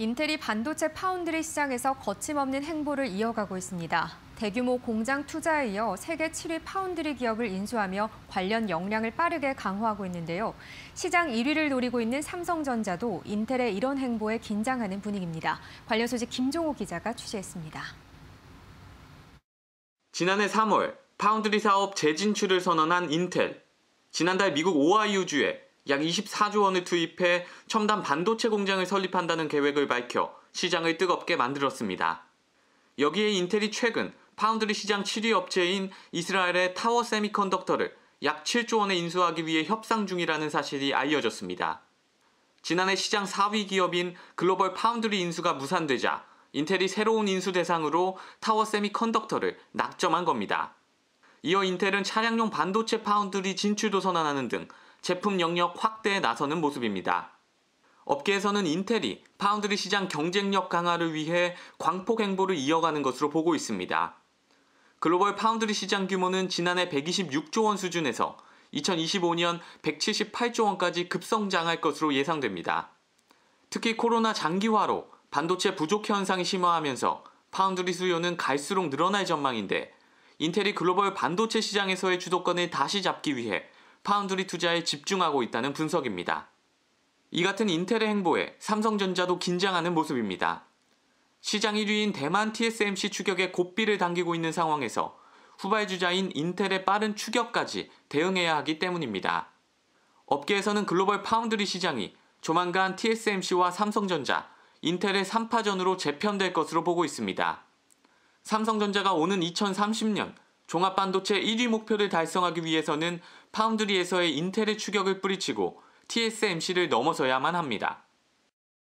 인텔이 반도체 파운드리 시장에서 거침없는 행보를 이어가고 있습니다. 대규모 공장 투자에 이어 세계 7위 파운드리 기업을 인수하며 관련 역량을 빠르게 강화하고 있는데요. 시장 1위를 노리고 있는 삼성전자도 인텔의 이런 행보에 긴장하는 분위기입니다. 관련 소식 김종호 기자가 취재했습니다. 지난해 3월 파운드리 사업 재진출을 선언한 인텔. 지난달 미국 오하이오주에 약 24조 원을 투입해 첨단 반도체 공장을 설립한다는 계획을 밝혀 시장을 뜨겁게 만들었습니다. 여기에 인텔이 최근 파운드리 시장 7위 업체인 이스라엘의 타워 세미컨덕터를 약 7조 원에 인수하기 위해 협상 중이라는 사실이 알려졌습니다. 지난해 시장 4위 기업인 글로벌 파운드리 인수가 무산되자 인텔이 새로운 인수 대상으로 타워 세미컨덕터를 낙점한 겁니다. 이어 인텔은 차량용 반도체 파운드리 진출도 선언하는 등 제품 영역 확대에 나서는 모습입니다. 업계에서는 인텔이 파운드리 시장 경쟁력 강화를 위해 광폭 행보를 이어가는 것으로 보고 있습니다. 글로벌 파운드리 시장 규모는 지난해 126조 원 수준에서 2025년 178조 원까지 급성장할 것으로 예상됩니다. 특히 코로나 장기화로 반도체 부족 현상이 심화하면서 파운드리 수요는 갈수록 늘어날 전망인데 인텔이 글로벌 반도체 시장에서의 주도권을 다시 잡기 위해 파운드리 투자에 집중하고 있다는 분석입니다. 이 같은 인텔의 행보에 삼성전자도 긴장하는 모습입니다. 시장 1위인 대만 TSMC 추격에 곱비를 당기고 있는 상황에서 후발주자인 인텔의 빠른 추격까지 대응해야 하기 때문입니다. 업계에서는 글로벌 파운드리 시장이 조만간 TSMC와 삼성전자, 인텔의 3파전으로 재편될 것으로 보고 있습니다. 삼성전자가 오는 2030년 종합반도체 1위 목표를 달성하기 위해서는 파운드리에서의 인텔의 추격을 뿌리치고 TSMC를 넘어서야만 합니다.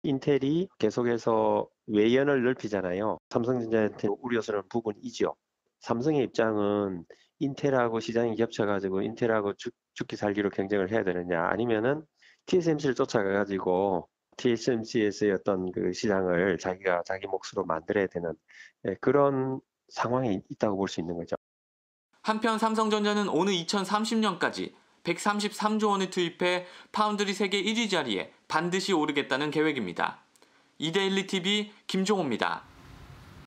인텔이 계속해서 외연을 넓히잖아요. 삼성전자한테 우려스러운 부분이죠. 삼성의 입장은 인텔하고 시장이 겹쳐가지고 인텔하고 죽, 기 살기로 경쟁을 해야 되느냐 아니면은 TSMC를 쫓아가가지고 TSMC에서의 어떤 그 시장을 자기가 자기 몫으로 만들어야 되는 예, 그런 상황이 있다고 볼 수 있는 거죠. 한편 삼성전자는 오는 2030년까지 133조 원을 투입해 파운드리 세계 1위 자리에 반드시 오르겠다는 계획입니다. 이데일리 TV 김종호입니다.